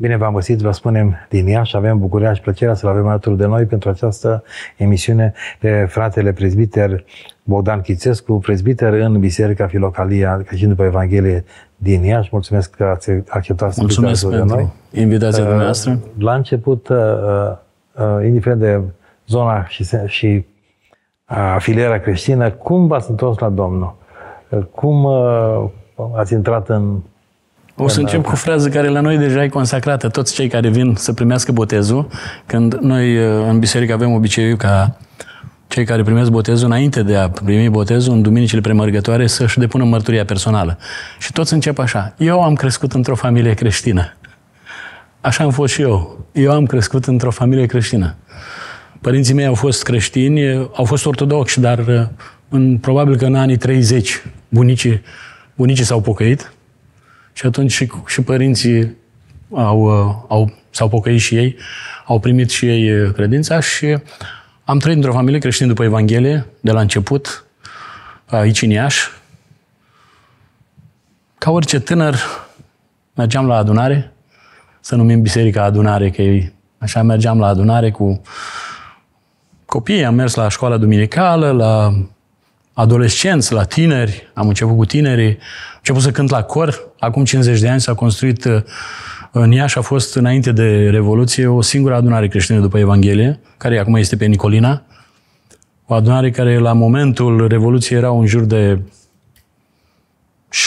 Bine v-am găsit, vă spunem din Iași, avem bucuria și plăcerea să-l avem alături de noi pentru această emisiune pe fratele prezbiter Bogdan Chițescu, prezbiter în Biserica Filocalia, ca și după Evanghelie din Iași. Mulțumesc că ați acceptat să Mulțumesc pentru de noi. invitația uh, dumneavoastră. La început, uh, uh, uh indiferent de zona și, și uh, filiera creștină, cum v-ați întors la Domnul? Cum uh, ați intrat în o să încep cu frază care la noi deja e consacrată. Toți cei care vin să primească botezul, când noi uh, în biserică avem obiceiul ca cei care primesc botezul, înainte de a primi botezul, în duminicile premărgătoare, să-și depună mărturia personală. Și toți încep așa. Eu am crescut într-o familie creștină. Așa am fost și eu. Eu am crescut într-o familie creștină. Părinții mei au fost creștini, au fost ortodoxi, dar uh, în, probabil că în anii 30 bunicii, bunicii s-au pocăit, și atunci și, și părinții au, uh, au, s-au pocăit și ei, au primit și ei uh, credința și am trăit într-o familie creștină după Evanghelie, de la început, uh, aici în Iași. Ca orice tânăr, mergeam la adunare, să numim biserica adunare, că e, așa mergeam la adunare cu copiii, am mers la școala duminicală, la adolescenți, la tineri, am început cu tinerii, am început să cânt la cor, acum 50 de ani s-a construit uh, în Iași a fost, înainte de Revoluție, o singură adunare creștină după Evanghelie, care acum este pe Nicolina. O adunare care la momentul Revoluției era în jur de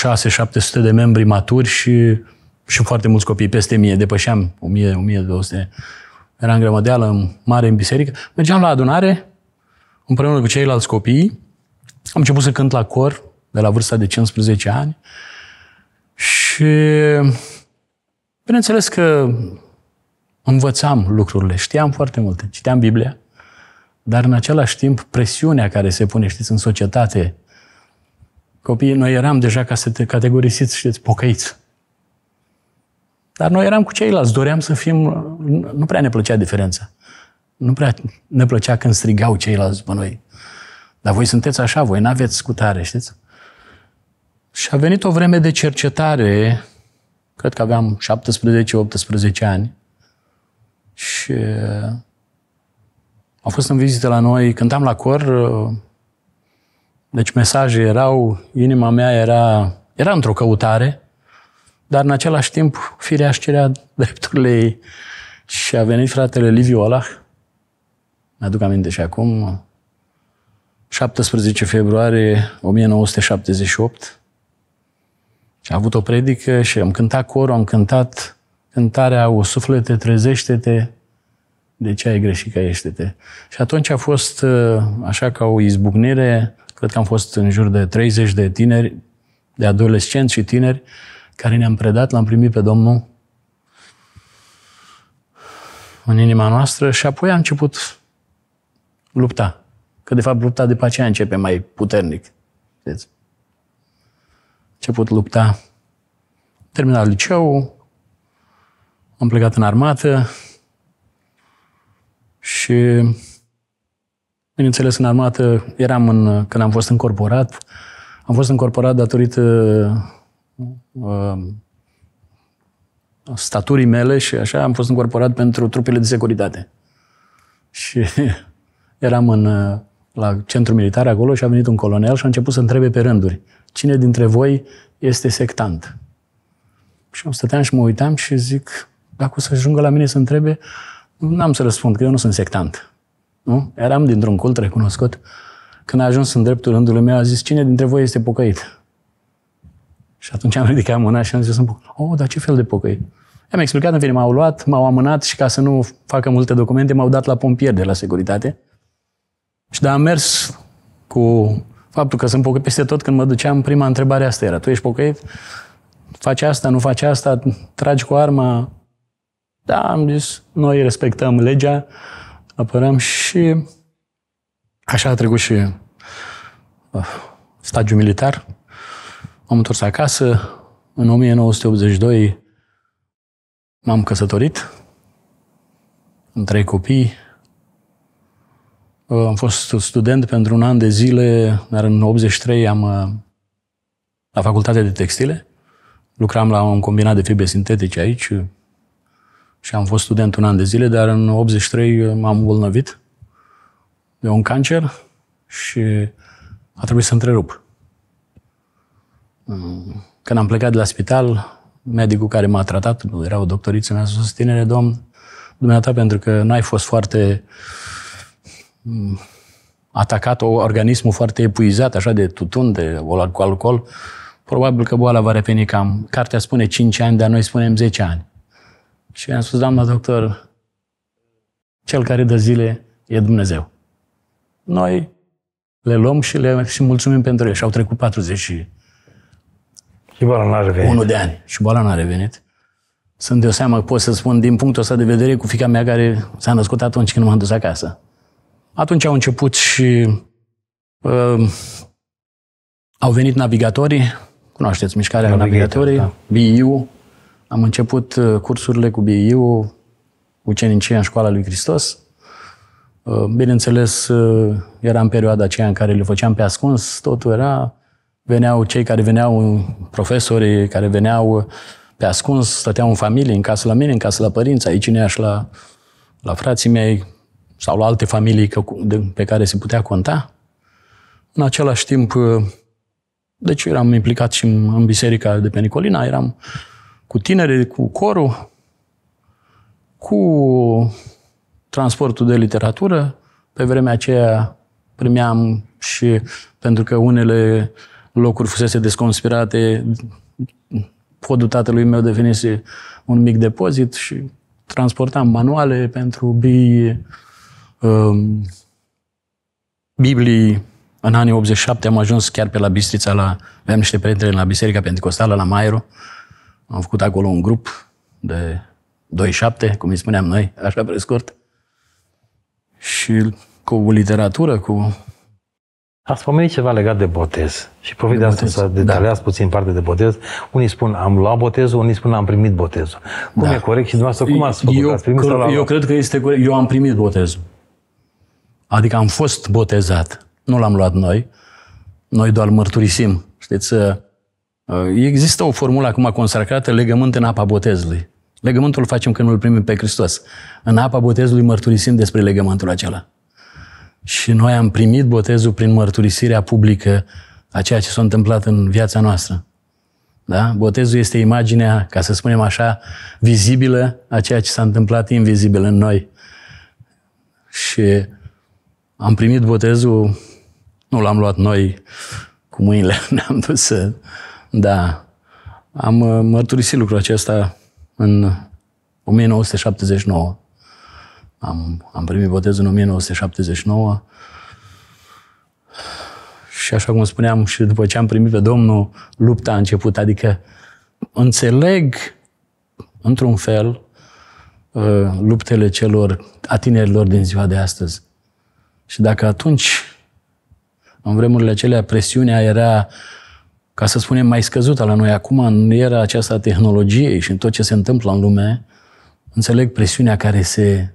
6-700 de membri maturi și, și foarte mulți copii, peste 1000, depășeam 1000-1200. Era în grămădeală mare în biserică. Mergeam la adunare împreună cu ceilalți copii am început să cânt la cor de la vârsta de 15 ani și bineînțeles că învățam lucrurile, știam foarte multe, citeam Biblia, dar în același timp presiunea care se pune, știți, în societate, copiii, noi eram deja ca să te categorisiți, știți, pocăiți. Dar noi eram cu ceilalți, doream să fim, nu prea ne plăcea diferența. Nu prea ne plăcea când strigau ceilalți pe noi. Dar voi sunteți așa, voi n-aveți scutare, știți? Și a venit o vreme de cercetare, cred că aveam 17-18 ani, și uh, a fost în vizită la noi, cântam la cor, uh, deci mesaje erau, inima mea era, era într-o căutare, dar în același timp firea își cerea drepturile ei. Și a venit fratele Liviu Olah, mi-aduc aminte și acum, 17 februarie 1978. A avut o predică și am cântat corul, am cântat cântarea O suflete, trezește-te, de ce ai greșit, caiește-te. Și atunci a fost uh, așa ca o izbucnire, cred că am fost în jur de 30 de tineri, de adolescenți și tineri, care ne-am predat, l-am primit pe Domnul în inima noastră și apoi a început lupta. Că, de fapt, lupta după aceea începe mai puternic. Știți? Început lupta. Terminat liceul, am plecat în armată și, bineînțeles, în armată eram în, când am fost încorporat. Am fost încorporat datorită uh, staturii mele și așa am fost încorporat pentru trupele de securitate. Și eram în uh, la centru militar acolo și a venit un colonel și a început să întrebe pe rânduri. Cine dintre voi este sectant? Și eu stăteam și mă uitam și zic, dacă o să ajungă la mine să întrebe, n-am să răspund, că eu nu sunt sectant. Nu? Eram dintr-un cult recunoscut. Când a ajuns în dreptul rândului meu, a zis, cine dintre voi este pocăit? Și atunci am ridicat mâna și am zis, oh, dar ce fel de pocăit? I-am explicat în fine, m-au luat, m-au amânat și ca să nu facă multe documente, m-au dat la pompieri de la securitate. Și da, am mers cu faptul că sunt pocăit peste tot, când mă duceam, prima întrebare asta era, tu ești pocăit? Faci asta, nu faci asta, tragi cu arma? Da, am zis, noi respectăm legea, apărăm și așa a trecut și uh, stagiul militar. Am întors acasă, în 1982 m-am căsătorit, am trei copii, Uh, am fost student pentru un an de zile, dar în 83 am uh, la facultate de textile. Lucram la un combinat de fibre sintetice aici uh, și am fost student un an de zile, dar în 83 m-am bolnăvit de un cancer și a trebuit să întrerup. Când am plecat de la spital, medicul care m-a tratat, era o doctoriță, mi-a spus, tinere domn, dumneata, pentru că n-ai fost foarte uh, Mm. atacat o organismul foarte epuizat, așa de tutun, de cu alcool, probabil că boala va reveni cam... Cartea spune 5 ani, dar noi spunem 10 ani. Și am spus, doamna doctor, cel care dă zile e Dumnezeu. Noi le luăm și le și mulțumim pentru ele. Și au trecut 40 și... Și boala n-a revenit. Unul de ani. Și boala n-a revenit. Sunt de o seamă, pot să spun, din punctul ăsta de vedere, cu fica mea care s-a născut atunci când m-am dus acasă. Atunci au început și uh, au venit navigatorii, cunoașteți mișcarea Navigator, navigatorii, da. BIU. Am început uh, cursurile cu BIU, ucenicie în școala lui Hristos. Uh, bineînțeles, uh, era în perioada aceea în care le făceam pe ascuns, totul era... Veneau cei care veneau, profesorii care veneau pe ascuns, stăteau în familie, în casă la mine, în casă la părinți, aici în Iași la, la frații mei, sau la alte familii pe care se putea conta. În același timp, uh, deci eram implicat și în biserica de pe Nicolina, eram cu tineri, cu corul, cu transportul de literatură. Pe vremea aceea primeam și pentru că unele locuri fusese desconspirate, podul tatălui meu devenise un mic depozit și transportam manuale pentru bii Ehm, Biblii, în anii 87 am ajuns chiar pe la Bistrița, la, aveam niște prieteni la Biserica Pentecostală, la Maieru, Am făcut acolo un grup de 27, cum îi spuneam noi, așa pe scurt. Și cu literatură, cu... Ați pomenit ceva legat de botez și povestea asta să detaliați da. puțin parte de botez. Unii spun am luat botezul, unii spun am primit botezul. Cum da. e corect și dumneavoastră cum ați făcut? Eu, ați primit cre- eu cred că este corect. Eu am primit botezul. Adică am fost botezat. Nu l-am luat noi. Noi doar mărturisim. Știți, uh, uh, există o formulă acum consacrată, legământ în apa botezului. Legământul facem când îl primim pe Hristos. În apa botezului mărturisim despre legământul acela. Și noi am primit botezul prin mărturisirea publică a ceea ce s-a întâmplat în viața noastră. Da? Botezul este imaginea, ca să spunem așa, vizibilă a ceea ce s-a întâmplat invizibil în noi. Și am primit botezul, nu l-am luat noi cu mâinile, ne-am dus să... Da. Am uh, mărturisit lucrul acesta în 1979. Am, am primit botezul în 1979 și așa cum spuneam și după ce am primit pe Domnul, lupta a început. Adică înțeleg într-un fel uh, luptele celor, a tinerilor din ziua de astăzi. Și dacă atunci, în vremurile acelea, presiunea era, ca să spunem, mai scăzută la noi, acum în era aceasta tehnologiei și în tot ce se întâmplă în lume, înțeleg presiunea care se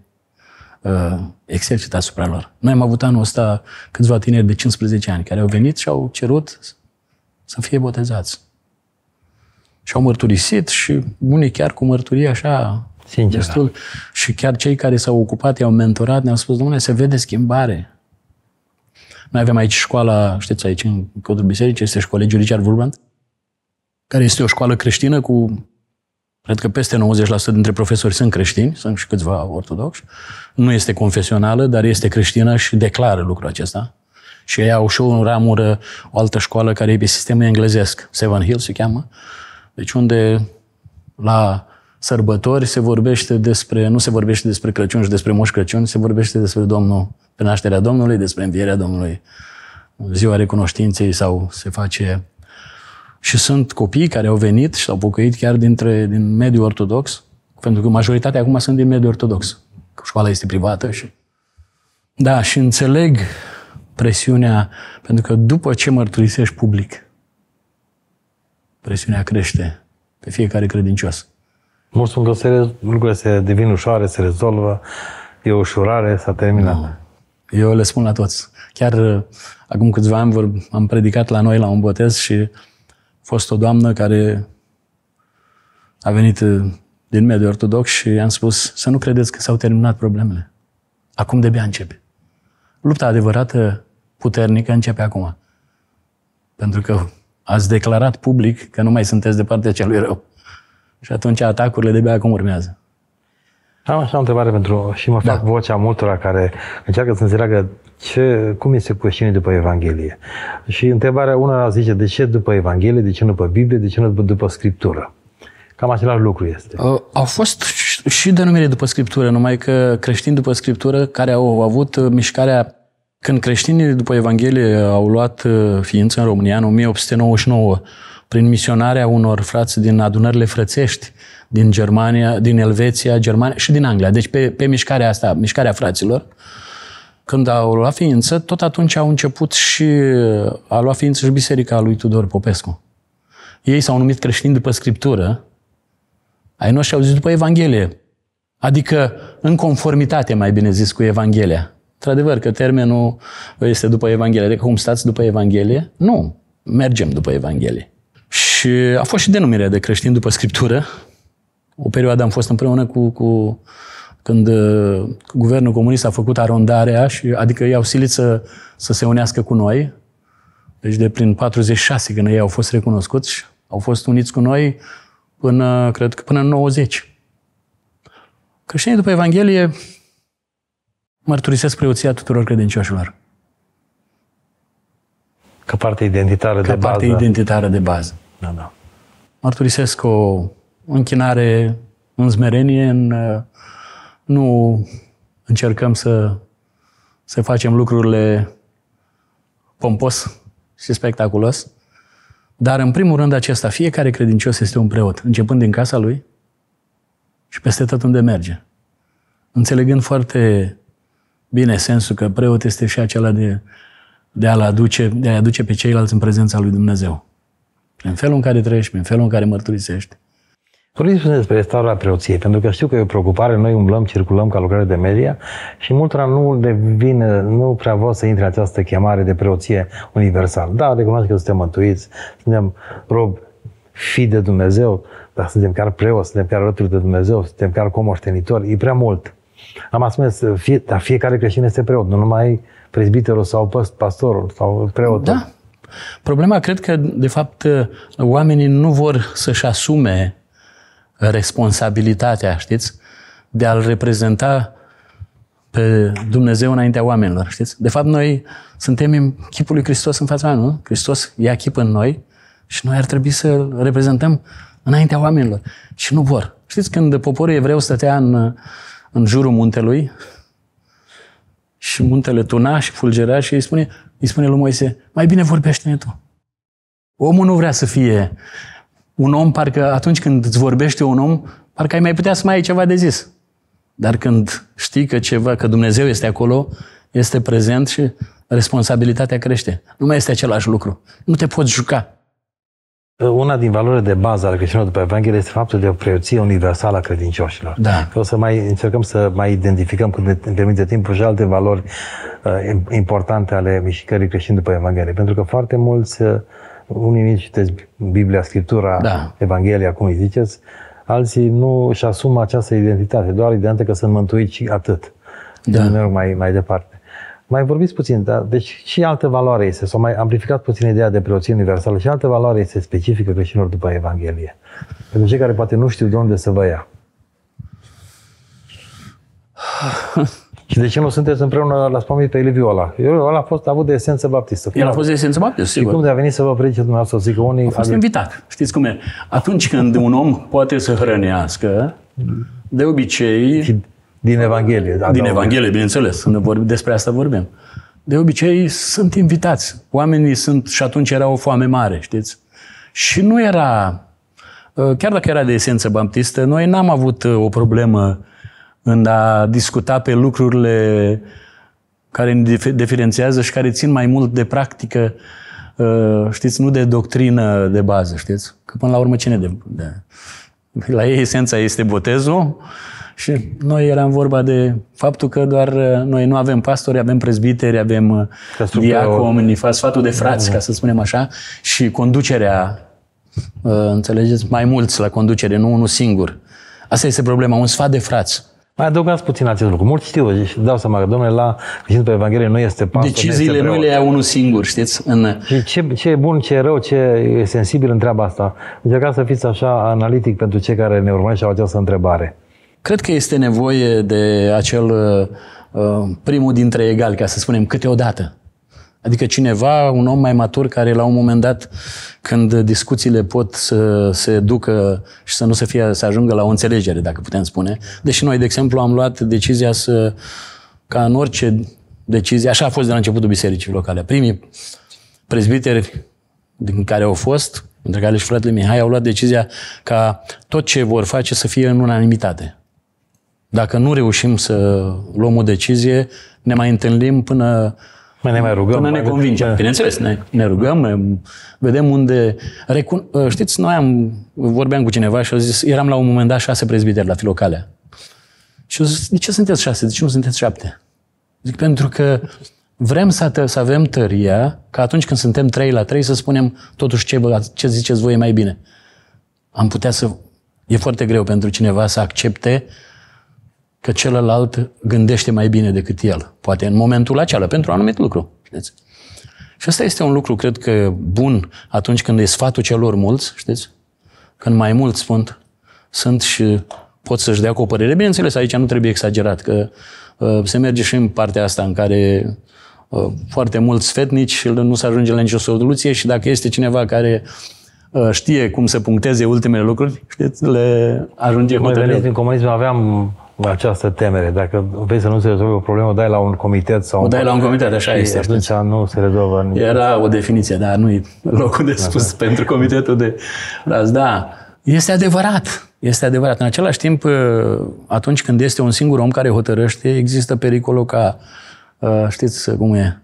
uh, exercită asupra lor. Noi am avut anul ăsta câțiva tineri de 15 ani care au venit și au cerut să fie botezați. Și au mărturisit și unii chiar cu mărturie așa Sincer, da. destul. Da. Și chiar cei care s-au ocupat, i-au mentorat, ne-au spus, domnule, se vede schimbare. Noi avem aici școala, știți, aici în codul bisericii, este colegiul Richard Vulbrand, care este o școală creștină cu, cred că peste 90% dintre profesori sunt creștini, sunt și câțiva ortodoxi. Nu este confesională, dar este creștină și declară lucrul acesta. Și ei au și o ramură, o altă școală care e pe sistemul englezesc, Seven Hill se cheamă, deci unde la sărbători se vorbește despre, nu se vorbește despre Crăciun și despre Moș Crăciun, se vorbește despre Domnul, pe nașterea Domnului, despre învierea Domnului, ziua recunoștinței sau se face... Și sunt copii care au venit și s-au bucăit chiar dintre, din mediul ortodox, pentru că majoritatea acum sunt din mediul ortodox. Școala este privată și... Da, și înțeleg presiunea, pentru că după ce mărturisești public, presiunea crește pe fiecare credincios. Mulți spun că se, lucrurile se devin ușoare, se rezolvă, e ușurare, s-a terminat. Nu. Eu le spun la toți. Chiar uh, acum câțiva ani vor, am predicat la noi la un botez și a fost o doamnă care a venit uh, din mediul ortodox și i-am spus să nu credeți că s-au terminat problemele. Acum de bea începe. Lupta adevărată, puternică, începe acum. Pentru că ați declarat public că nu mai sunteți de partea celui rău. Și atunci atacurile de bea cum urmează. Am așa o întrebare pentru, și mă fac da. vocea multora care încearcă să înțeleagă ce, cum este creștinii după Evanghelie. Și întrebarea una zice, de ce după Evanghelie, de ce nu după Biblie, de ce nu după, după Scriptură? Cam același lucru este. Uh, au fost și denumire după Scriptură, numai că creștini după Scriptură care au avut uh, mișcarea când creștinii după Evanghelie au luat uh, ființă în România în 1899, prin misionarea unor frați din adunările frățești din Germania, din Elveția, Germania și din Anglia. Deci pe, pe mișcarea asta, mișcarea fraților, când au luat ființă, tot atunci au început și a luat ființă și biserica lui Tudor Popescu. Ei s-au numit creștini după Scriptură, ai noștri au zis după Evanghelie, adică în conformitate, mai bine zis, cu Evanghelia. Într-adevăr că termenul este după Evanghelie, adică cum stați după Evanghelie? Nu, mergem după Evanghelie. Și a fost și denumirea de creștin după Scriptură. O perioadă am fost împreună cu, cu când uh, guvernul comunist a făcut arondarea, și, adică i-au silit să, să se unească cu noi. Deci de prin 46 când ei au fost recunoscuți, și au fost uniți cu noi până, cred că până în 90. Creștinii după Evanghelie mărturisesc preoția tuturor credincioșilor. Ca parte identitară ca de bază. Ca parte identitară de bază da, da. Mărturisesc o închinare în zmerenie, în, uh, nu încercăm să, să facem lucrurile pompos și spectaculos, dar în primul rând acesta, fiecare credincios este un preot, începând din casa lui și peste tot unde merge. Înțelegând foarte bine sensul că preot este și acela de, de a-l aduce, de a aduce pe ceilalți în prezența lui Dumnezeu. Prin felul în care trăiești, prin felul în care mărturisești. Vorbiți puțin despre starea preoției, pentru că știu că e o preocupare, noi umblăm, circulăm ca lucrare de media și multora nu devine, nu prea vor să intre această chemare de preoție universal. Da, recunosc că suntem mântuiți, suntem rob fi de Dumnezeu, dar suntem chiar preoți, suntem chiar alături de Dumnezeu, suntem chiar comoștenitori, e prea mult. Am asumit, fie, dar fiecare creștin este preot, nu numai prezbiterul sau pastorul sau preotul. Da, Problema, cred că, de fapt, oamenii nu vor să-și asume responsabilitatea, știți, de a-L reprezenta pe Dumnezeu înaintea oamenilor, știți? De fapt, noi suntem în chipul lui Hristos în fața noastră, nu? Hristos ia chip în noi și noi ar trebui să reprezentăm înaintea oamenilor. Și nu vor. Știți, când poporul evreu stătea în, în jurul muntelui și muntele tuna și fulgerea și îi spune îi spune lui Moise, mai bine vorbește-ne tu. Omul nu vrea să fie un om, parcă atunci când îți vorbește un om, parcă ai mai putea să mai ai ceva de zis. Dar când știi că ceva, că Dumnezeu este acolo, este prezent și responsabilitatea crește. Nu mai este același lucru. Nu te poți juca una din valorile de bază ale creștinilor după Evanghelie este faptul de o preoție universală a credincioșilor. Da. O să mai încercăm să mai identificăm, când ne permite timpul, și alte valori uh, importante ale mișcării creștine după Evanghelie. Pentru că foarte mulți, uh, unii nici citesc Biblia, Scriptura, da. Evanghelia, cum îi ziceți, alții nu își asumă această identitate, doar identitate că sunt mântuiți și atât. Da. Nu merg mai, mai departe. Mai vorbiți puțin, da? deci și altă valoare este, s-a mai amplificat puțin ideea de preoție universală, și altă valoare este specifică creștinilor după Evanghelie. Pentru cei care poate nu știu de unde să vă ia. Și de ce nu sunteți împreună la spomit pe Eliviu ăla? Eliviu ăla a fost a avut de esență baptistă. El a fost de esență baptistă, sigur. Și cum de a venit să vă predice dumneavoastră, zic că unii... A fost invitat. Știți cum e? Atunci când un om poate să hrănească, de obicei... Și din Evanghelie, da. Din Evanghelie, bineînțeles. Când vorbim, despre asta vorbim. De obicei sunt invitați. Oamenii sunt, și atunci era o foame mare, știți? Și nu era, ă, chiar dacă era de esență baptistă, noi n-am avut ă, o problemă în a discuta pe lucrurile care ne diferențiază și care țin mai mult de practică, ă, știți, nu de doctrină de bază, știți? Că până la urmă cine de... de... La ei esența este botezul, și noi eram vorba de faptul că doar uh, noi nu avem pastori, avem prezbiteri, avem uh, diaconi, sfatul de frați, da. ca să spunem așa, și conducerea, uh, înțelegeți, mai mulți la conducere, nu unul singur. Asta este problema, un sfat de frați. Mai adăugați puțin acest lucru. Mulți știu și dau seama că, domnule, la Creștin pe Evanghelie nu este pastor, Deciziile nu, nu le ia unul singur, știți? În... Și ce, ce e bun, ce e rău, ce e sensibil în treaba asta. Încercați să fiți așa analitic pentru cei care ne urmăresc și au această întrebare. Cred că este nevoie de acel uh, primul dintre egali, ca să spunem, câteodată. Adică cineva, un om mai matur care la un moment dat, când discuțiile pot să se ducă și să nu se fie, să ajungă la o înțelegere, dacă putem spune. Deși noi, de exemplu, am luat decizia să, ca în orice decizie, așa a fost de la începutul bisericii locale. Primii prezbiteri din care au fost, între care și fratele Mihai, au luat decizia ca tot ce vor face să fie în unanimitate. Dacă nu reușim să luăm o decizie, ne mai întâlnim până mai ne mai rugăm. Până ne convingem. Da. Bineînțeles, ne, ne rugăm, ne, vedem unde... Recun... Ă, știți, noi am, vorbeam cu cineva și au zis, eram la un moment dat șase prezbiteri la Filocalea. Și au zis, de ce sunteți șase? De ce nu sunteți șapte? Zic, pentru că vrem să, tă- să avem tăria că atunci când suntem trei la trei să spunem totuși ce, ce ziceți voi mai bine. Am putea să... E foarte greu pentru cineva să accepte uh, că celălalt gândește mai bine decât el, poate în momentul acela, pentru anumit lucru. Știți? Și asta este un lucru, cred că, bun atunci când e sfatul celor mulți, știți? Când mai mulți spun, sunt și pot să-și dea cu o părere. Bineînțeles, aici nu trebuie exagerat, că uh, se merge și în partea asta în care uh, foarte mulți sfetnici nu se ajunge la nicio soluție și dacă este cineva care uh, știe cum să puncteze ultimele lucruri, știți, le ajunge hotărât. Din comunism aveam această temere. Dacă vezi să nu se rezolve o problemă, o dai la un comitet sau... O dai la un comitet, așa și este. atunci știți. nu se rezolvă nimic. Era o definiție, dar nu e locul de spus așa. pentru comitetul de... Da, este adevărat. Este adevărat. În același timp, uh, atunci când este un singur om care hotărăște, există pericolul ca, uh, știți cum e,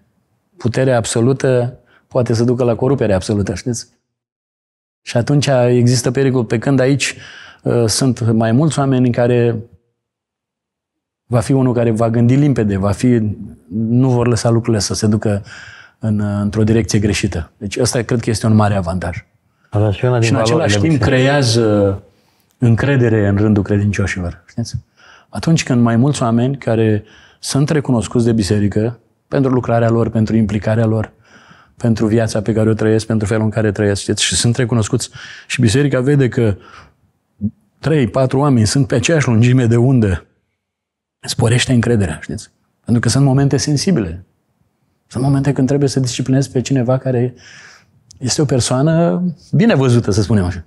puterea absolută poate să ducă la corupere absolută, știți? Și atunci există pericol. Pe când aici uh, sunt mai mulți oameni care va fi unul care va gândi limpede, va fi, nu vor lăsa lucrurile să se ducă în, într-o direcție greșită. Deci ăsta cred că este un mare avantaj. și, din și în același timp creează încredere în rândul credincioșilor. Știți? Atunci când mai mulți oameni care sunt recunoscuți de biserică pentru lucrarea lor, pentru implicarea lor, pentru viața pe care o trăiesc, pentru felul în care trăiesc, știți? Și sunt recunoscuți. Și biserica vede că trei, patru oameni sunt pe aceeași lungime de undă sporește încrederea, știți? Pentru că sunt momente sensibile. Sunt momente când trebuie să disciplinezi pe cineva care este o persoană bine văzută, să spunem așa.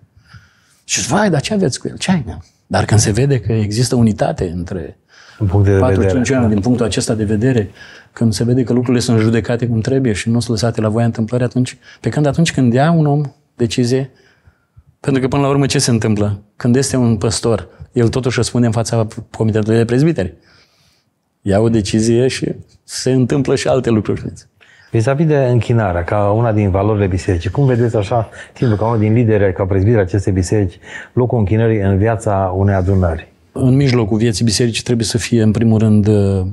Și vai, dar ce aveți cu el? Ce ai? Dar când se vede că există unitate între în punct de 4 vedere. 5 ani, da. din punctul acesta de vedere, când se vede că lucrurile sunt judecate cum trebuie și nu sunt lăsate la voia întâmplări, atunci, pe când atunci când ia un om decizie, pentru că până la urmă ce se întâmplă? Când este un păstor el totuși o spune în fața Comitetului de Prezbiteri. Ia o decizie și se întâmplă și alte lucruri. Vis-a-vis de închinarea, ca una din valorile bisericii, cum vedeți așa, timpul ca unul din lideri, ca prezbiteri acestei biserici, locul închinării în viața unei adunări? În mijlocul vieții bisericii trebuie să fie, în primul rând, uh,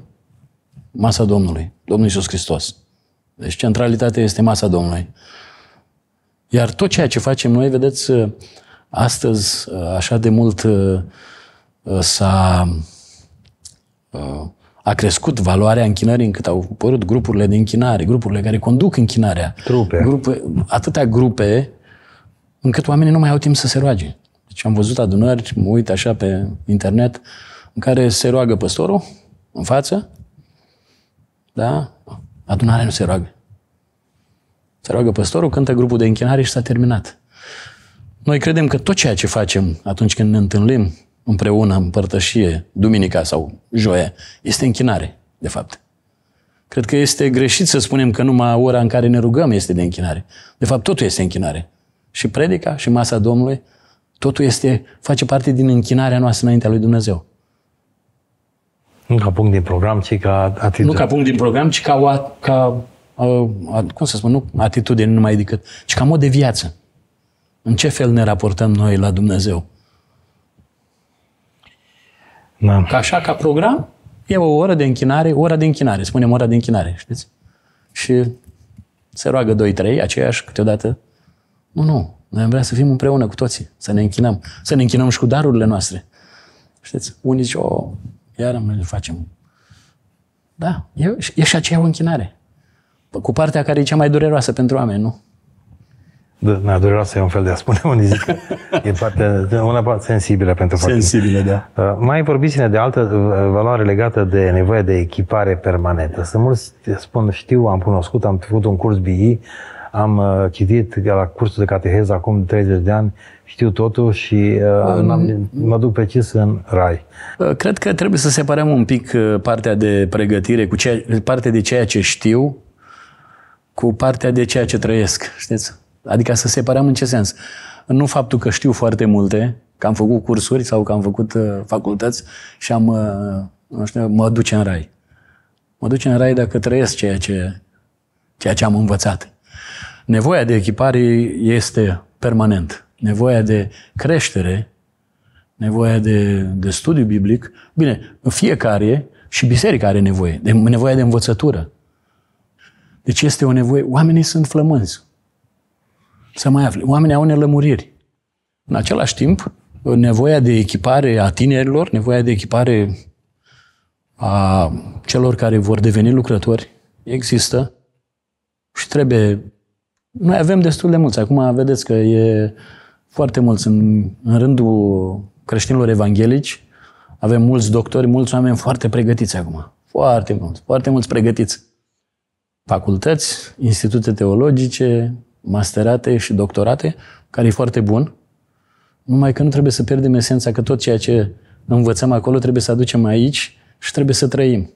masa Domnului, Domnul Iisus Hristos. Deci centralitatea este masa Domnului. Iar tot ceea ce facem noi, vedeți, uh, astăzi, uh, așa de mult s-a uh, a crescut valoarea închinării încât au apărut grupurile de închinare, grupurile care conduc închinarea. Trupe. Grupe, atâtea grupe încât oamenii nu mai au timp să se roage. Deci am văzut adunări, mă uit așa pe internet, în care se roagă păstorul în față, da? Adunarea nu se roagă. Se roagă păstorul, cântă grupul de închinare și s-a terminat. Noi credem că tot ceea ce facem atunci când ne întâlnim împreună, împărtășie, duminica sau joia, este închinare, de fapt. Cred că este greșit să spunem că numai ora în care ne rugăm este de închinare. De fapt, totul este închinare. Și predica, și masa Domnului, totul este, face parte din închinarea noastră înaintea lui Dumnezeu. Nu ca punct din program, ci ca atitudine. Nu ca punct din program, ci ca, o, ca uh, cum să spun, nu atitudine numai decât, ci ca mod de viață. În ce fel ne raportăm noi la Dumnezeu? Da. Că așa, ca program, e o oră de închinare, ora de închinare, spunem ora de închinare, știți? Și se roagă 2-3, aceeași câteodată. Nu, nu, noi am vrea să fim împreună cu toții, să ne închinăm, să ne închinăm și cu darurile noastre. Știți, unii zic, o, iar noi le facem. Da, e, e și aceea o închinare. Cu partea care e cea mai dureroasă pentru oameni, nu? mi-a da, durerat da, să e un fel de a spune, unii zic că e parte, una parte sensibilă pentru foarte. Sensibilă, da. Uh, mai vorbiți-ne de altă uh, valoare legată de nevoie de echipare permanentă. Sunt mulți spun, știu, am cunoscut, am făcut un curs BI, am uh, citit la cursul de cateheză acum 30 de ani, știu totul și uh, mă duc precis în rai. Cred că trebuie să separăm un pic partea de pregătire cu ceea, partea de ceea ce știu cu partea de ceea ce trăiesc, știți? Adică să separăm în ce sens? Nu faptul că știu foarte multe, că am făcut cursuri sau că am făcut uh, facultăți și am, uh, nu știu, mă duce în rai. Mă duce în rai dacă trăiesc ceea ce, ceea ce am învățat. Nevoia de echipare este permanent. Nevoia de creștere, nevoia de, de studiu biblic. Bine, fiecare și biserica are nevoie. De, nevoia de învățătură. Deci este o nevoie. Oamenii sunt flămânzi să mai afle. Oamenii au nelămuriri. În același timp, nevoia de echipare a tinerilor, nevoia de echipare a celor care vor deveni lucrători există și trebuie... Noi avem destul de mulți. Acum vedeți că e foarte mulți în, în rândul creștinilor evanghelici. Avem mulți doctori, mulți oameni foarte pregătiți acum. Foarte mulți, foarte mulți pregătiți. Facultăți, institute teologice, masterate și doctorate, care e foarte bun, numai că nu trebuie să pierdem esența că tot ceea ce învățăm acolo trebuie să aducem aici și trebuie să trăim.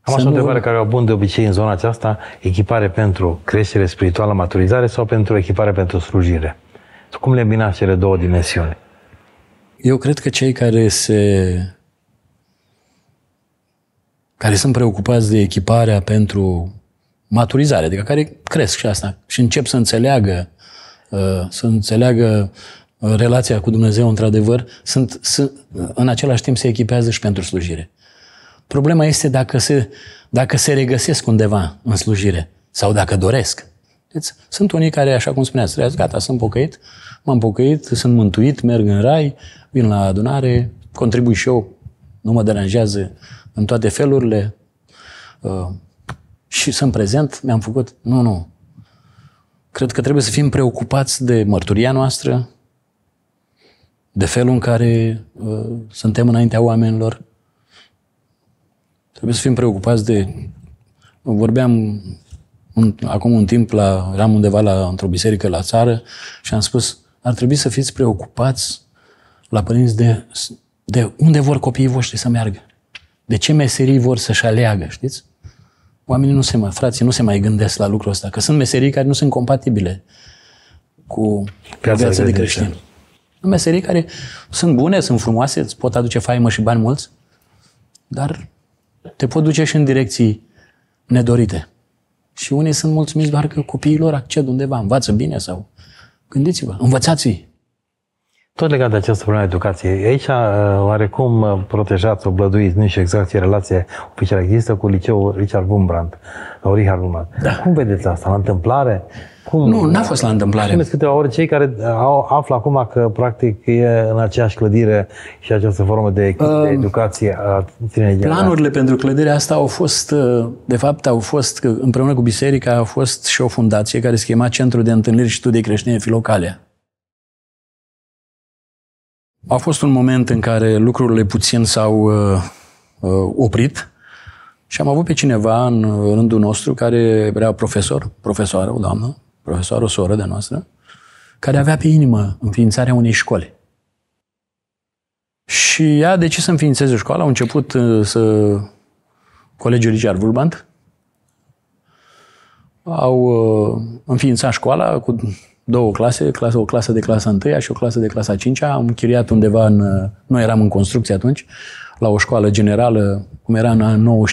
Am așa o întrebare care o bun de obicei în zona aceasta, echipare pentru creștere spirituală, maturizare sau pentru echipare pentru slujire? Deci cum le îmbina cele două dimensiuni? Eu cred că cei care se care sunt preocupați de echiparea pentru maturizare, adică care cresc și asta și încep să înțeleagă uh, să înțeleagă uh, relația cu Dumnezeu într-adevăr, sunt, sunt, în același timp se echipează și pentru slujire. Problema este dacă se, dacă se regăsesc undeva în slujire sau dacă doresc. Deci, sunt unii care, așa cum spuneați, trebuie gata, sunt pocăit, m-am pocăit, sunt mântuit, merg în rai, vin la adunare, contribui și eu, nu mă deranjează în toate felurile, uh, și sunt prezent, mi-am făcut... Nu, nu. Cred că trebuie să fim preocupați de mărturia noastră, de felul în care uh, suntem înaintea oamenilor. Trebuie să fim preocupați de... Vorbeam un, acum un timp, la, eram undeva la, într-o biserică la țară și am spus, ar trebui să fiți preocupați la părinți de, de unde vor copiii voștri să meargă, de ce meserii vor să-și aleagă, știți? Oamenii nu se mai, frații, nu se mai gândesc la lucrul ăsta, că sunt meserii care nu sunt compatibile cu viața, viața de, creștin. Sunt Meserii care sunt bune, sunt frumoase, îți pot aduce faimă și bani mulți, dar te pot duce și în direcții nedorite. Și unii sunt mulțumiți doar că copiilor acced undeva, învață bine sau... Gândiți-vă, învățați-i. Tot legat de această problemă educației, aici uh, oarecum uh, protejați, oblăduiți, nu știu exact ce relație oficială există cu liceul Richard Gumbrandt sau Richard Gumbrandt. Da. Cum vedeți asta? La întâmplare? Cum? Nu, n-a fost la întâmplare. Spuneți câteva ori cei care uh, au, află acum că practic e în aceeași clădire și această formă de, uh, de um, educație a tinerilor. Planurile pentru clădirea asta au fost, de fapt, au fost, împreună cu biserica, au fost și o fundație care se chema Centrul de Întâlniri și Studii Creștine Filocalea a fost un moment în care lucrurile puțin s-au uh, uh, oprit și am avut pe cineva în rândul nostru care era profesor, profesoară, o doamnă, profesoară, o soră de noastră, care avea pe inimă înființarea unei școli. Și ea a decis să înființeze școala, a început uh, să Colegiul Richard Vulbant au înființat școala cu două clase, clasă, o clasă de clasa 1 și o clasă de clasa 5 Am închiriat undeva în... Noi eram în construcție atunci, la o școală generală, cum era în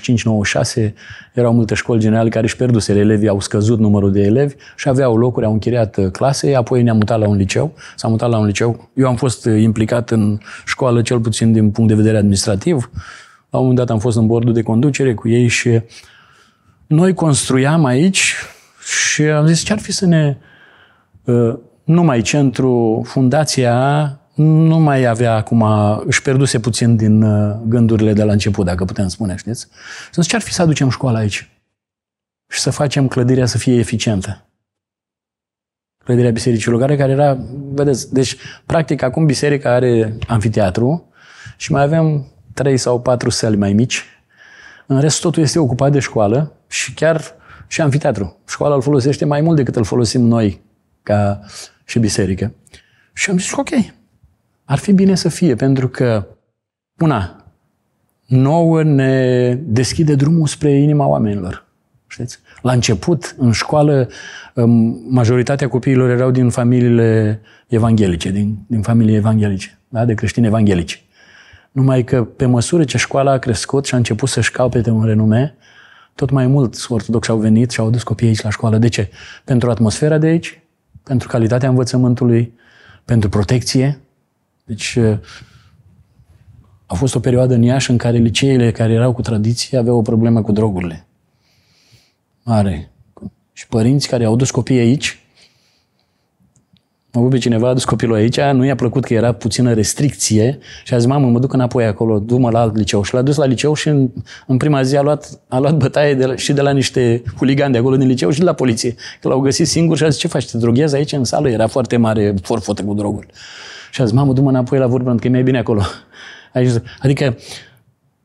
95-96, erau multe școli generale care își pierduse elevii, au scăzut numărul de elevi și aveau locuri, au închiriat clase, apoi ne-am mutat la un liceu, s-a mutat la un liceu. Eu am fost implicat în școală, cel puțin din punct de vedere administrativ. La un moment dat am fost în bordul de conducere cu ei și noi construiam aici și am zis ce ar fi să ne numai centru, fundația nu mai avea acum, își pierduse puțin din uh, gândurile de la început, dacă putem spune, știți? Sunt ce ar fi să aducem școala aici? Și să facem clădirea să fie eficientă. Clădirea bisericii locale, care era, vedeți, deci, practic, acum biserica are anfiteatru și mai avem trei sau patru săli mai mici. În rest, totul este ocupat de școală și chiar și anfiteatru. Școala îl folosește mai mult decât îl folosim noi ca și biserică. Și am zis, ok, ar fi bine să fie, pentru că, una, nouă ne deschide drumul spre inima oamenilor. Știți? La început, în școală, um, majoritatea copiilor erau din familiile evanghelice, din, din familii evanghelice, da? de creștini evanghelici. Numai că, pe măsură ce școala a crescut și a început să-și capete un renume, tot mai mulți ortodoxi au venit și au dus copiii aici la școală. De ce? Pentru atmosfera de aici, pentru calitatea învățământului, pentru protecție. Deci uh, a fost o perioadă în Iași în care liceele care erau cu tradiție aveau o problemă cu drogurile. Mare. Și părinți care au dus copiii aici Mă bubi cineva, a adus copilul aici, nu i-a plăcut că era puțină restricție și a zis, mamă, mă duc înapoi acolo, du-mă la alt liceu. Și l-a dus la liceu și în, în prima zi a luat, a luat bătaie de la, și de la niște huligani de acolo din liceu și de la poliție. Că l-au găsit singur și a zis, ce faci, te droghezi aici în sală? Era foarte mare forfotă cu droguri. Și a zis, mamă, du-mă înapoi la vorbă, pentru că e mai bine acolo. Aici, adică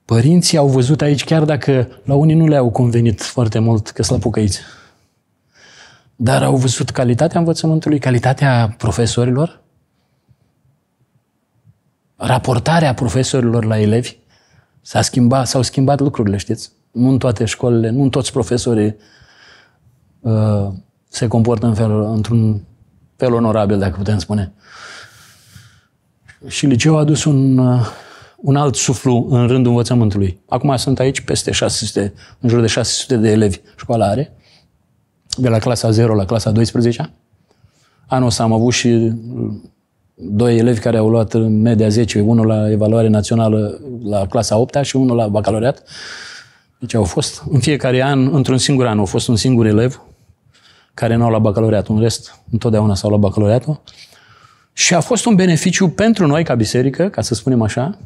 părinții au văzut aici, chiar dacă la unii nu le-au convenit foarte mult că slăpucă aici. Dar au văzut calitatea învățământului, calitatea profesorilor, raportarea profesorilor la elevi. S-a schimbat, s-au schimbat lucrurile, știți? Nu în toate școlile, nu în toți profesorii uh, se comportă în felul, într-un fel onorabil, dacă putem spune. Și liceul a adus un, uh, un alt suflu în rândul învățământului. Acum sunt aici peste 600, în jur de 600 de elevi școalare. are de la clasa 0 la clasa 12 Anul ăsta am avut și mm, doi elevi care au luat media 10, unul la evaluare națională la clasa 8 și unul la bacalaureat. Deci au fost în fiecare an, într-un singur an, au fost un singur elev care nu au luat bacalaureat. În rest, întotdeauna s-au luat bacalaureatul. Și a fost un beneficiu pentru noi ca biserică, ca să spunem așa,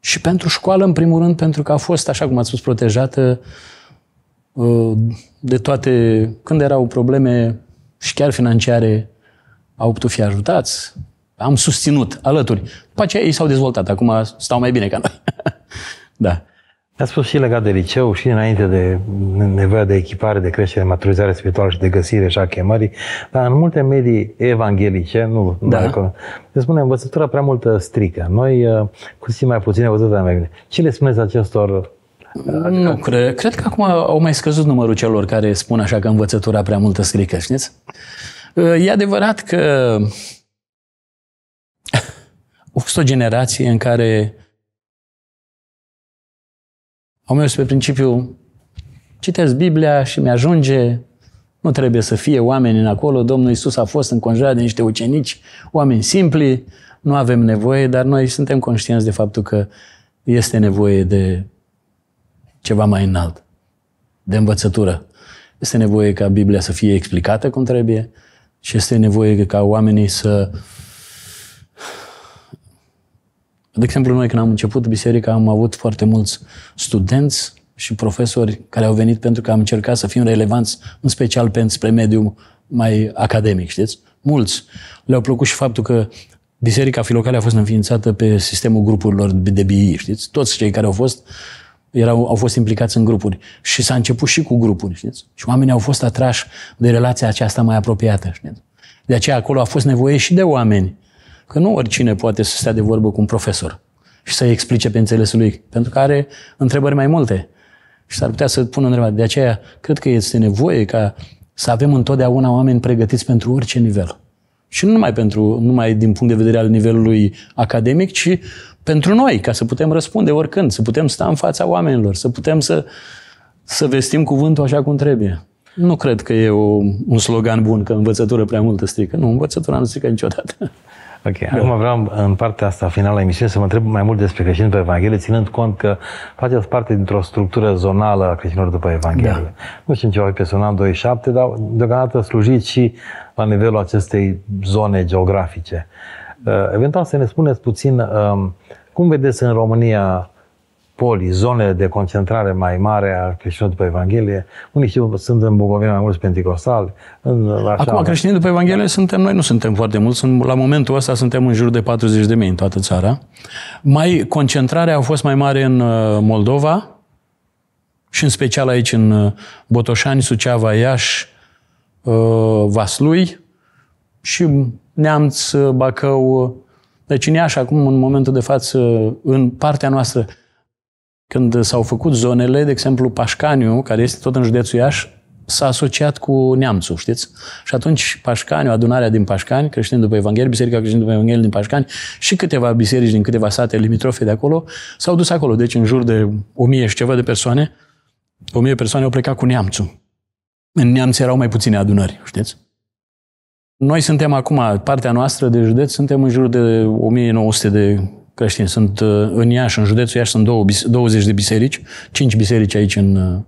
și pentru școală, în primul rând, pentru că a fost, așa cum ați spus, protejată uh, de toate, când erau probleme și chiar financiare, au putut fi ajutați. Am susținut alături. După aceea ei s-au dezvoltat. Acum stau mai bine ca noi. da. Ați spus și legat de liceu și înainte de nevoia de echipare, de creștere, de maturizare spirituală și de găsire și a chemării, dar în multe medii evanghelice, nu, da. nu se spune învățătura prea multă strică. Noi, uh, cu zi mai puține, văzut mai bine. Ce le spuneți acestor da, nu da. cred. Cred că acum au mai scăzut numărul celor care spun așa că învățătura prea multă scrică, știți? Uh, e adevărat că a fost o generație în care au mers pe principiu citesc Biblia și mi-ajunge, nu trebuie să fie oameni în acolo, Domnul Isus a fost înconjurat de niște ucenici, oameni simpli, nu avem nevoie, dar noi suntem conștienți de faptul că este nevoie de ceva mai înalt, de învățătură. Este nevoie ca Biblia să fie explicată cum trebuie și este nevoie ca oamenii să... De exemplu, noi când am început biserica am avut foarte mulți studenți și profesori care au venit pentru că am încercat să fim relevanți, în special pentru mediul mai academic, știți? Mulți. Le-au plăcut și faptul că Biserica Filocale a fost înființată pe sistemul grupurilor de BI, știți? Toți cei care au fost erau, au fost implicați în grupuri. Și s-a început și cu grupuri, știți? Și oamenii au fost atrași de relația aceasta mai apropiată, știți? De aceea acolo a fost nevoie și de oameni. Că nu oricine poate să stea de vorbă cu un profesor și să-i explice pe înțelesul lui, pentru că are întrebări mai multe. Și s-ar putea să pună întrebarea. De aceea, cred că este nevoie ca să avem întotdeauna oameni pregătiți pentru orice nivel. Și nu numai, pentru, numai din punct de vedere al nivelului academic, ci pentru noi, ca să putem răspunde oricând, să putem sta în fața oamenilor, să putem să, să vestim cuvântul așa cum trebuie. Nu cred că e o, un slogan bun, că învățătură prea multă strică. Nu, învățătura nu strică niciodată. Ok, da. acum vreau în partea asta finală a emisiunii să mă întreb mai mult despre creștinul după Evanghelie, ținând cont că faceți parte dintr-o structură zonală a creștinilor după Evanghelie. Da. Nu știu ceva personal 2-7, dar deocamdată slujiți și la nivelul acestei zone geografice. Uh, eventual să ne spuneți puțin uh, cum vedeți în România poli, zonele de concentrare mai mare a creștinilor după Evanghelie. Unii știu, sunt în Bucovina mai mulți pentecostali. În, așa, Acum, creștinii după Evanghelie suntem, noi nu suntem foarte mulți, sunt, la momentul ăsta suntem în jur de 40 de mii în toată țara. Mai concentrarea a fost mai mare în uh, Moldova și în special aici în uh, Botoșani, Suceava, Iași, uh, Vaslui și Neamț, Bacău. Deci în Iași, acum, în momentul de față, în partea noastră, când s-au făcut zonele, de exemplu Pașcaniu, care este tot în județul Iași, s-a asociat cu neamțul, știți? Și atunci Pașcaniu, adunarea din Pașcani, creștini după Evanghelie, Biserica creștină după Evanghelie din Pașcani și câteva biserici din câteva sate limitrofe de acolo, s-au dus acolo. Deci în jur de o mie și ceva de persoane, o mie persoane au plecat cu neamțul. În neamț erau mai puține adunări, știți? Noi suntem acum, partea noastră de județ, suntem în jur de 1900 de creștini. Sunt uh, în Iași, în județul Iași, sunt 20 de biserici, 5 biserici aici în, uh,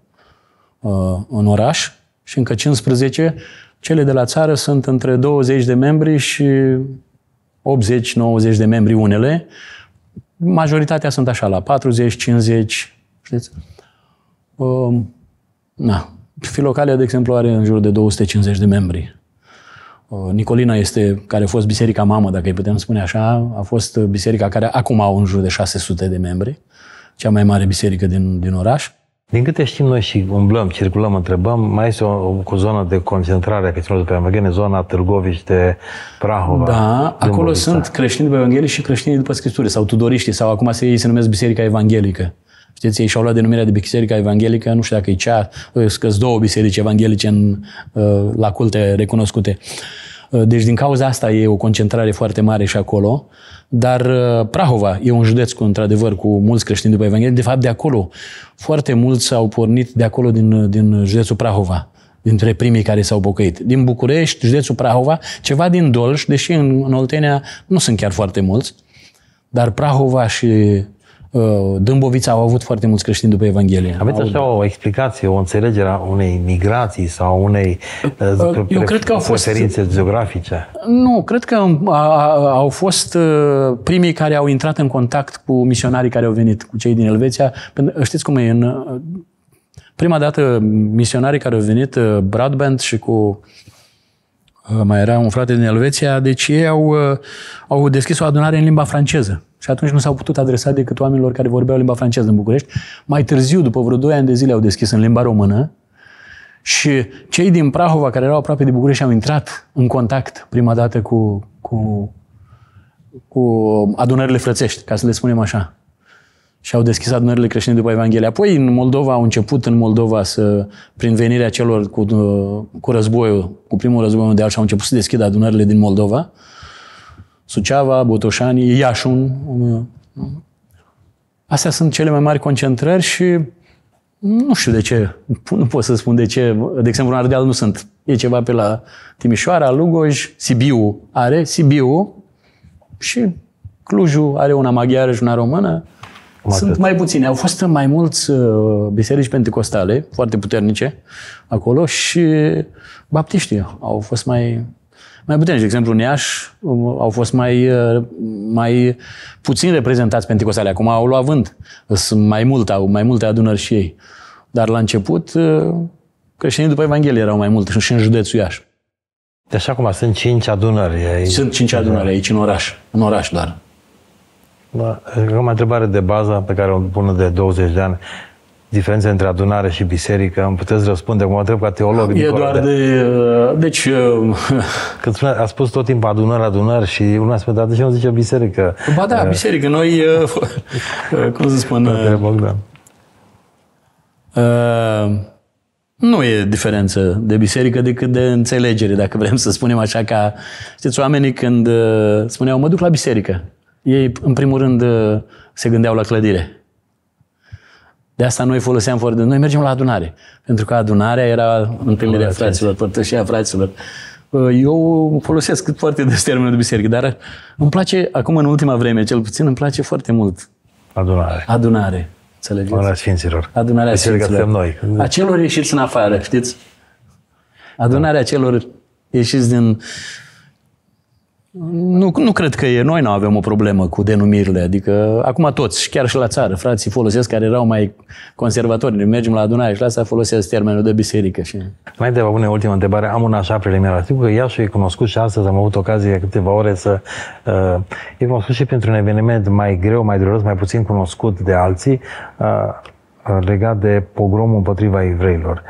uh, în oraș și încă 15. Cele de la țară sunt între 20 de membri și 80-90 de membri unele. Majoritatea sunt așa, la 40, 50, știți? Um, na. Filocalia, de exemplu, are în jur de 250 de membri. Uh, Nicolina este, care a fost biserica mamă, dacă îi putem spune așa, a fost biserica care acum au în jur de 600 de membri, cea mai mare biserică din, din oraș. Din câte știm noi și umblăm, circulăm, întrebăm, mai este o, o zonă de concentrare a creștinilor după Evanghelie, zona de Prahova. Da, acolo Băvița. sunt creștini după Evanghelie și creștini după Scriptură, sau tudoriștii, sau acum se, ei se numesc Biserica Evanghelică. Știți, ei și-au luat denumirea de Biserica Evanghelică, nu știu dacă e cea, că două biserici evanghelice în, uh, la culte recunoscute. Uh, Uh, deci din cauza asta e o concentrare foarte mare și acolo. Dar uh, Prahova e un județ cu, într-adevăr, cu mulți creștini după Evanghelie. De fapt, de acolo, foarte mulți au pornit de acolo din, uh, din județul Prahova dintre primii care s-au bocăit. Din București, județul Prahova, ceva din Dolj, deși în, în Oltenia nu sunt chiar foarte mulți, dar Prahova și Uh, Dâmbovița au avut foarte mulți creștini după Evanghelie. Aveți așa o explicație, o înțelegere a unei migrații sau unei uh, uh, Eu cred că au fost referințe geografice? Nu, cred că au fost primii care au intrat în contact cu misionarii care au venit, cu cei din Elveția. Știți cum e, în prima dată misionarii care au venit, Bradband și cu Uh, mai era un frate din Elveția, deci ei au, uh, au deschis o adunare în limba franceză. Și atunci nu s-au putut adresa decât oamenilor care vorbeau limba franceză în București. Mai târziu, după vreo 2 ani de zile, au deschis în limba română. Și cei din Prahova, care erau aproape de București, au intrat în contact prima dată cu, cu, cu adunările frățești, ca să le spunem așa și au deschis adunările creștine după Evanghelie. Apoi în Moldova au început în Moldova să, prin venirea celor cu, uh, cu războiul, cu primul război mondial, și au început să deschidă adunările din Moldova. Suceava, Botoșani, Iașun. Uh, astea sunt cele mai mari concentrări și nu știu de ce, nu pot să spun de ce. De exemplu, în Ardeal nu sunt. E ceva pe la Timișoara, Lugoj, Sibiu are, Sibiu și Clujul are una maghiară și una română. Sunt atât. mai puține. Au fost mai mulți uh, biserici pentecostale, foarte puternice, acolo și baptiștii au fost mai, mai puternici. De exemplu, în Iași um, au fost mai, uh, mai puțin reprezentați pentecostale. Acum au luat vânt. Sunt mai multe, au mai multe adunări și ei. Dar la început, uh, creștinii după Evanghelie erau mai mult și în județul Iași. Deci acum sunt cinci adunări aici. Sunt cinci adunări aici, în oraș. În oraș doar. Cam o întrebare de bază pe care o pun de 20 de ani. Diferența între adunare și biserică, îmi puteți răspunde, cum întreb ca teolog. E doar de... Uh, deci... Uh, când spune, a spus tot timpul adunări, adunări și lumea spune, dar de ce nu zice biserică? Ba da, uh, biserică. Noi, cum să spun... Bogdan. Uh, nu e diferență de biserică decât de înțelegere, dacă vrem să spunem așa ca... Știți, oamenii când spuneau, mă duc la biserică, ei, în primul rând, uh, se gândeau la clădire. De asta noi foloseam foarte... Noi mergem la adunare. Pentru că adunarea era întâlnirea fraților, părtășia fraților. Uh, eu folosesc cât foarte des termenul de biserică, dar îmi place, acum în ultima vreme cel puțin, îmi place foarte mult. Adunare. Adunare. Înțelegeți? Adunarea Sfinților. Adunarea biserica Sfinților. noi. A celor ieșiți în afară, știți? Da. Adunarea da. celor ieșiți din nu, nu cred că e. Noi nu avem o problemă cu denumirile. Adică, acum toți, chiar și la țară, frații folosesc care erau mai conservatori. Ne Mergem la adunare și la asta folosesc termenul de biserică. Și... Mai de pune ultima întrebare. Am un așa preliminar. Știu că și e cunoscut și astăzi am avut ocazie câteva ore să... Uh, e cunoscut și pentru un eveniment mai greu, mai dureros, mai puțin cunoscut de alții. Uh, uh legat de pogromul împotriva evreilor.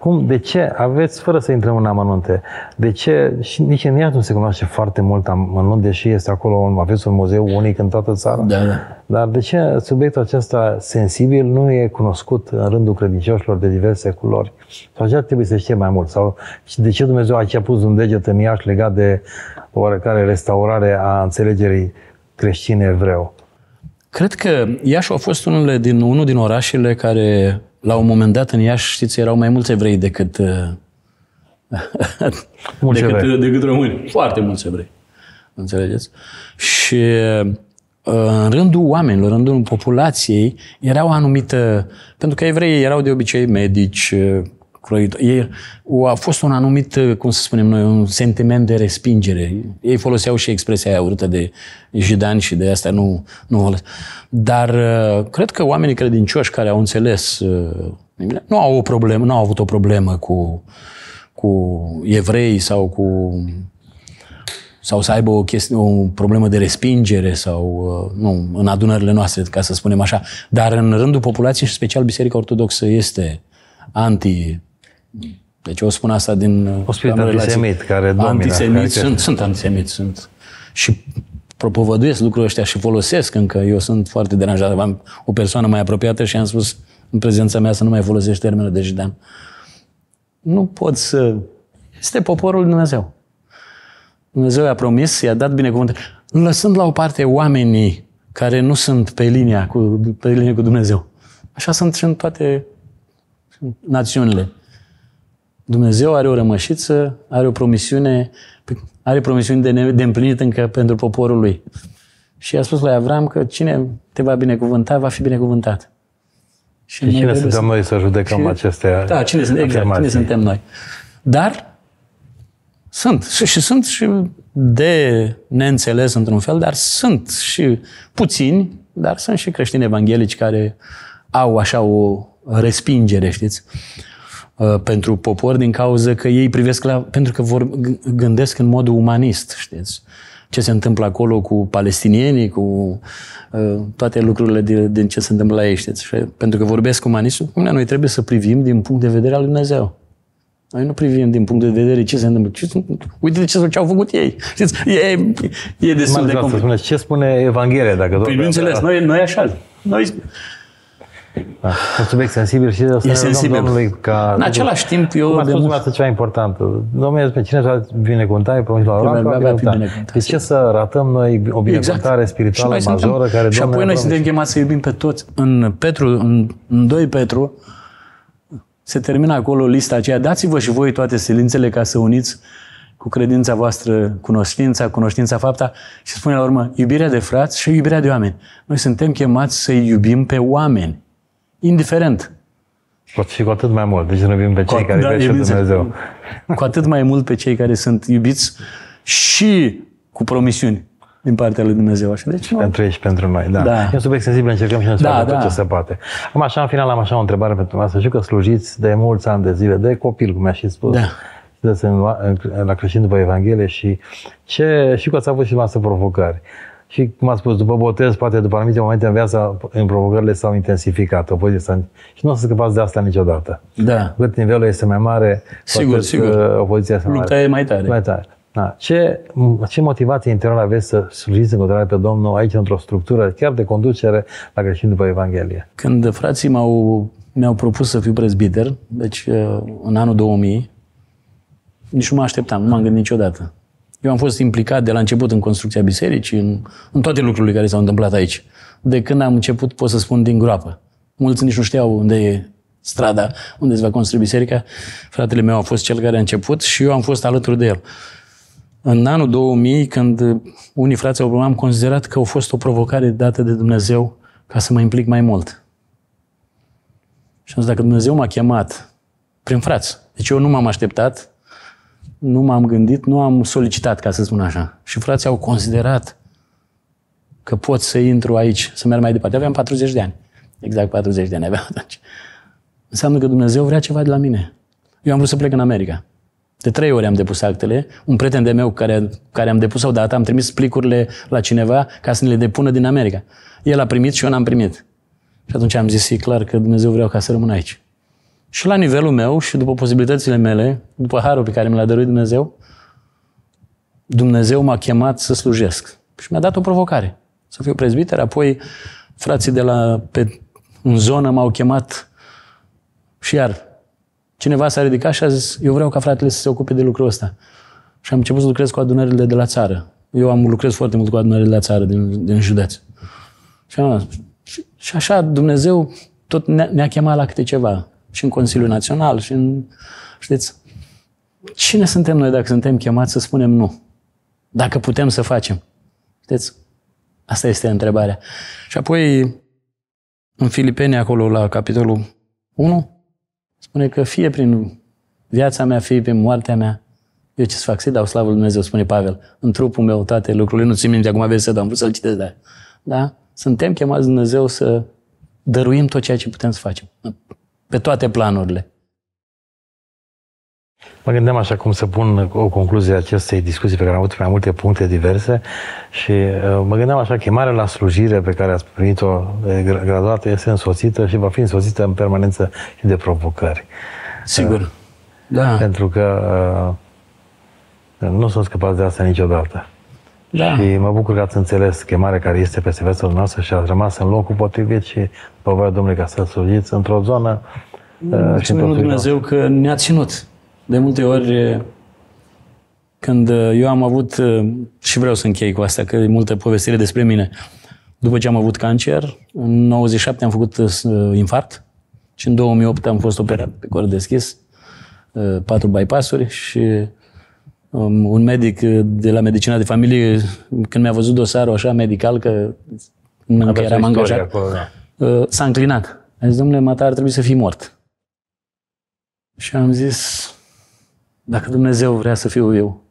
Cum, de ce aveți, fără să intrăm în amănunte, de ce, și nici în Iași nu se cunoaște foarte mult amănunt, deși este acolo, aveți un muzeu unic în toată țara, da, da. dar de ce subiectul acesta sensibil nu e cunoscut în rândul credincioșilor de diverse culori? Sau așa trebuie să știe mai mult? Sau de ce Dumnezeu aici a pus un deget în Iași legat de oarecare restaurare a înțelegerii creștine evreu? Cred că Iașul a fost unul din, unul din orașele care la un moment dat în Iași, știți, erau mai mulți evrei decât, uh, mulți decât, evrei. decât români. Foarte mulți evrei. Înțelegeți? Și uh, în rândul oamenilor, în rândul populației, erau anumită... Pentru că evreii erau de obicei medici, uh, croit. Ei, a fost un anumit, uh, cum să spunem noi, un sentiment de respingere. Ei foloseau și expresia aia urâtă de jidan și de asta nu, nu lăs. Dar uh, cred că oamenii credincioși care au înțeles uh, nu au, o problemă, nu au avut o problemă cu, cu evrei sau cu sau să aibă o, chestie, o problemă de respingere sau, nu, în adunările noastre, ca să spunem așa. Dar în rândul populației și special Biserica Ortodoxă este anti deci eu spun asta din... Uh, o antisemit care domina. Antisemit, sunt, sunt antisemit, sunt. Și propovăduiesc lucrurile ăștia și folosesc încă. Eu sunt foarte deranjat. Am o persoană mai apropiată și am spus în prezența mea să nu mai folosești termenul de jidan. Nu pot să... Este poporul lui Dumnezeu. Dumnezeu i-a promis, i-a dat binecuvântare. Lăsând la o parte oamenii care nu sunt pe linia cu, pe linia cu Dumnezeu. Așa sunt și în toate națiunile. Dumnezeu are o rămășiță, are o promisiune, are promisiuni de, ne, de împlinit încă pentru poporul lui. Și a spus lui Avram că cine te va binecuvânta, va fi binecuvântat. Și, și cine suntem noi să judecăm cine... aceste Da, cine, sunt, exact, cine suntem noi. Dar sunt. Și, și sunt și de neînțeles într-un fel, dar sunt și puțini, dar sunt și creștini evanghelici care au așa o respingere, știți? Uh, Uh, pentru popor din cauza că ei privesc la... pentru că vor, gândesc în mod umanist, știți? Ce se întâmplă acolo cu palestinienii, cu uh, toate lucrurile din, din ce se întâmplă la ei, știți? Și pentru că vorbesc umanist, noi trebuie să privim din punct de vedere al Dumnezeu. Noi nu privim din punct de vedere ce se întâmplă. Ce, uite ce, ce au făcut ei. Știți, e, e destul de complicat. Ce spune Evanghelia, dacă Păi, bineînțeles, da. noi, noi așa. Noi, da. Un subiect sensibil și de asta e sensibil. Domnului ca... În același timp, eu... Cum de mult asta cea Domnule, pe cine va binecuvânta, e promis la Orlan, Deci ce să ratăm noi o binecuvântare exact. spirituală și majoră suntem, care Și apoi noi suntem chemați să iubim pe toți. În Petru, în, în 2 Petru, se termină acolo lista aceea. Dați-vă și voi toate silințele ca să uniți cu credința voastră, cunoștința, cunoștința fapta și spune la urmă, iubirea de frați și iubirea de oameni. Noi suntem chemați să iubim pe oameni indiferent. Și cu atât mai mult. Deci nu iubim pe cei cu, care da, iubesc Dumnezeu. Cu atât mai mult pe cei care sunt iubiți și cu promisiuni din partea lui Dumnezeu. Așa. Deci, nu... Pentru ei și pentru noi, da. da. E un subiect sensibil, încercăm și noi să da, da. tot ce se poate. Am așa, în final, am așa o întrebare pentru dumneavoastră. Știu că slujiți de mulți ani de zile, de copil, cum mi-a și spus. Da. Sunteți la creștin după Evanghelie și ce, și că ați avut și dumneavoastră provocări. Și, cum a spus, după botez, poate după anumite momente în viața, în provocările s-au intensificat, opoziția Și nu o să scăpați de asta niciodată. Da. Cât nivelul este mai mare, sigur, atât, sigur. Uh, opoziția este mai Lupta e mai tare. Mai tare. Da. Ce, ce motivație interioară aveți să slujiți în continuare pe Domnul aici într-o structură chiar de conducere la creștin după Evanghelie? Când frații m-au, mi-au propus să fiu prezbiter, deci uh, în anul 2000, nici nu mă așteptam, nu m-am gândit niciodată. Eu am fost implicat de la început în construcția bisericii, în, în toate lucrurile care s-au întâmplat aici. De când am început, pot să spun, din groapă. Mulți nici nu știau unde e strada, unde se va construi biserica. Fratele meu a fost cel care a început și eu am fost alături de el. În anul 2000, când unii frați au am considerat că a fost o provocare dată de Dumnezeu ca să mă implic mai mult. Și am zis, dacă Dumnezeu m-a chemat prin frați, deci eu nu m-am așteptat nu m-am gândit, nu am solicitat, ca să spun așa. Și frații au considerat că pot să intru aici, să merg mai departe. Aveam 40 de ani. Exact 40 de ani aveam atunci. Înseamnă că Dumnezeu vrea ceva de la mine. Eu am vrut să plec în America. De trei ori am depus actele. Un prieten de meu care, care am depus o dată, am trimis plicurile la cineva ca să ne le depună din America. El a primit și eu n-am primit. Și atunci am zis, e clar că Dumnezeu vrea ca să rămân aici și la nivelul meu și după posibilitățile mele, după harul pe care mi l-a dăruit Dumnezeu, Dumnezeu m-a chemat să slujesc. Și mi-a dat o provocare. Să fiu prezbiter, apoi frații de la, pe, în zonă m-au chemat și iar cineva s-a ridicat și a zis, eu vreau ca fratele să se ocupe de lucrul ăsta. Și am început să lucrez cu adunările de la țară. Eu am lucrez foarte mult cu adunările de la țară, din, din județ. Și, am, și, și așa Dumnezeu tot ne-a, ne chemat la câte ceva și în Consiliul Național și în... Știți? Cine suntem noi dacă suntem chemați să spunem nu? Dacă putem să facem? Știți? Asta este întrebarea. Și apoi, în Filipeni, acolo la capitolul 1, spune că fie prin viața mea, fie prin moartea mea, eu ce să fac? Să-i dau slavă lui Dumnezeu, spune Pavel. În trupul meu toate lucrurile, nu țin minte acum dau, am vrut să-l citesc, da. da? Suntem chemați Dumnezeu să dăruim tot ceea ce putem să facem pe toate planurile. Mă gândeam așa cum să pun o concluzie acestei discuții pe care am avut mai multe puncte diverse și uh, mă gândeam așa, chemarea la slujire pe care ați primit-o graduată este însoțită și va fi însoțită în permanență și de provocări. Sigur, uh, da. Pentru că uh, nu sunt scăpați de asta niciodată. Da. Și mă bucur că ați înțeles chemarea care este peste viața noastră și ați rămas în locul potrivit și pe voia Domnului ca să slujiți într-o zonă uh, Mulțumim lui Dumnezeu că ne-a ținut. De multe ori, când uh, eu am avut, uh, și vreau să închei cu asta, că e multă povestire despre mine, după ce am avut cancer, în 97 am făcut infarct și în 2008 am fost operat pe cor deschis, patru bypassuri și Um, un medic uh, de la medicina de familie, când mi-a văzut dosarul așa medical, că încă eram angajat, acolo, da. Uh, s-a înclinat. A zis, domnule, mata ar trebui să fii mort. Și am zis, dacă Dumnezeu vrea să fiu eu,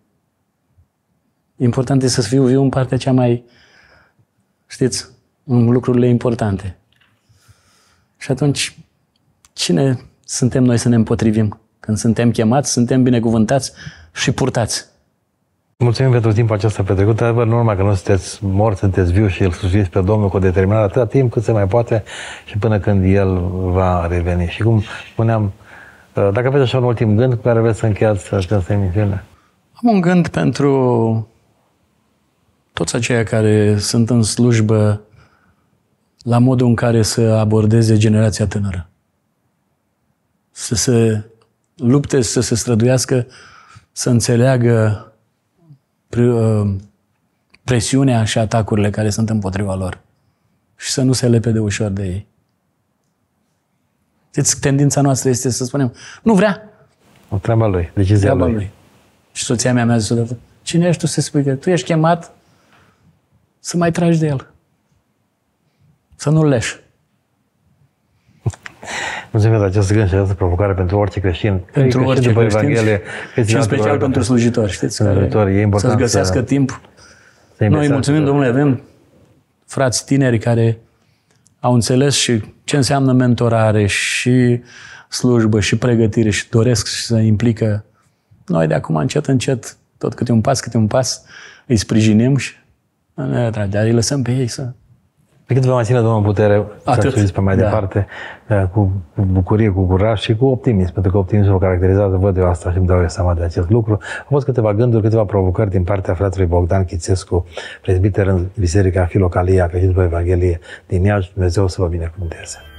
important este să fiu viu în partea cea mai, știți, în lucrurile importante. Și atunci, cine suntem noi să ne împotrivim? Când suntem chemați, suntem binecuvântați și purtați. Mulțumim pentru timpul acesta petrecut. Dar nu numai că nu sunteți morți, sunteți viu și îl susțineți pe Domnul cu o determinare atâta timp cât se mai poate și până când El va reveni. Și cum spuneam, uh, dacă aveți așa un ultim gând cu care vreți să încheiați această emisiune? Am un gând pentru toți aceia care sunt în slujbă la modul în care să abordeze generația tânără. Să se lupte, să se străduiască, să înțeleagă uh, presiunea și atacurile care sunt împotriva lor și să nu se lepe de ușor de ei. Știți, deci, tendința noastră este să spunem, nu vrea. O treaba lui, decizia treaba lui. lui. Și soția mea mi-a zis odată, cine ești tu să spui că tu ești chemat să mai tragi de el? Să nu-l leși. Mulțumim pentru acest gând și această provocare pentru orice creștin. Pentru orice după creștin Evanghelie, și în special pentru slujitori, știți? Slujitori, e important să-ți găsească să, timp. Să Noi mulțumim, Domnule, avem frați tineri care au înțeles și ce înseamnă mentorare și slujbă și pregătire și doresc și să implică. Noi de acum încet, încet, tot câte un pas, câte un pas, îi sprijinim și ne atrage, îi lăsăm pe ei să pe cât vă mai ține Domnul putere, Atât. pe mai da. departe, da, cu, cu bucurie, cu curaj și cu optimism, pentru că optimismul vă caracterizează, văd eu asta și îmi dau eu seama de acest lucru. Au fost câteva gânduri, câteva provocări din partea fratelui Bogdan Chițescu, prezbiter în Biserica Filocalia, Crăciun după Evanghelie din Iași. Dumnezeu să vă binecuvânteze!